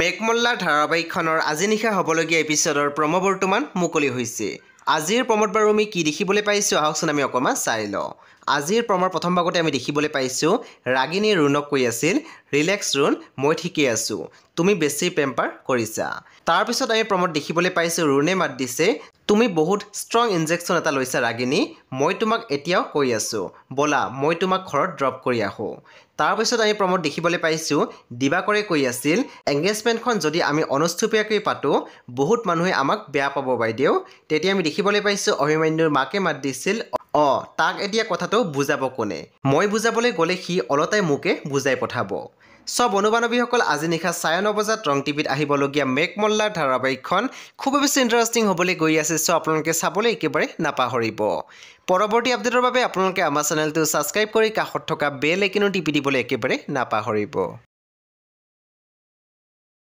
মেকমল্লাৰ ধাৰাবাহিকখনৰ আজি নিশা হ'বলগীয়া এপিচডৰ প্ৰম' বৰ্তমান মুকলি হৈছে আজিৰ প্ৰমত বাৰু আমি কি দেখিবলৈ পাইছোঁ আহকচোন আমি অকণমান চাই লওঁ আজিৰ প্ৰমৰ প্ৰথম ভাগতে আমি দেখিবলৈ পাইছোঁ ৰাগিনী ৰুণক কৈ আছিল ৰিলেক্স ৰুণ মই ঠিকেই আছোঁ তুমি বেছি পেম্পাৰ কৰিছা তাৰপিছত আমি প্ৰমত দেখিবলৈ পাইছোঁ ৰুণে মাত দিছে তুমি বহুত ষ্ট্ৰং ইনজেকশ্যন এটা লৈছা ৰাগিনী মই তোমাক এতিয়াও কৈ আছোঁ ব'লা মই তোমাক ঘৰত ড্ৰপ কৰি আহোঁ তাৰপিছত আমি প্ৰমোদ দেখিবলৈ পাইছোঁ দিবাকৰে কৈ আছিল এংগেজমেণ্টখন যদি আমি অনুষ্ঠুপীয়াকৈ পাতোঁ বহুত মানুহে আমাক বেয়া পাব বাইদেউ তেতিয়া আমি দেখিবলৈ পাইছোঁ অভিমান্যুৰ মাকে মাত দিছিল অঁ তাক এতিয়া কথাটো বুজাব কোনে মই বুজাবলৈ গ'লে সি অলতাই মোকে বুজাই পঠাব সব অনুবানৱীসকল আজি নিশা চাৰে ন বজাত ৰং টিভিত আহিবলগীয়া মেক মল্লাৰ ধাৰাবাহিকখন খুবেই বেছি ইণ্টাৰেষ্টিং হ'বলৈ গৈ আছে চ' আপোনালোকে চাবলৈ একেবাৰে নাপাহৰিব পৰৱৰ্তী আপডেটৰ বাবে আপোনালোকে আমাৰ চেনেলটো ছাবস্ক্ৰাইব কৰি কাষত থকা বেল এইকেনো টিপি দিবলৈ একেবাৰে নাপাহৰিব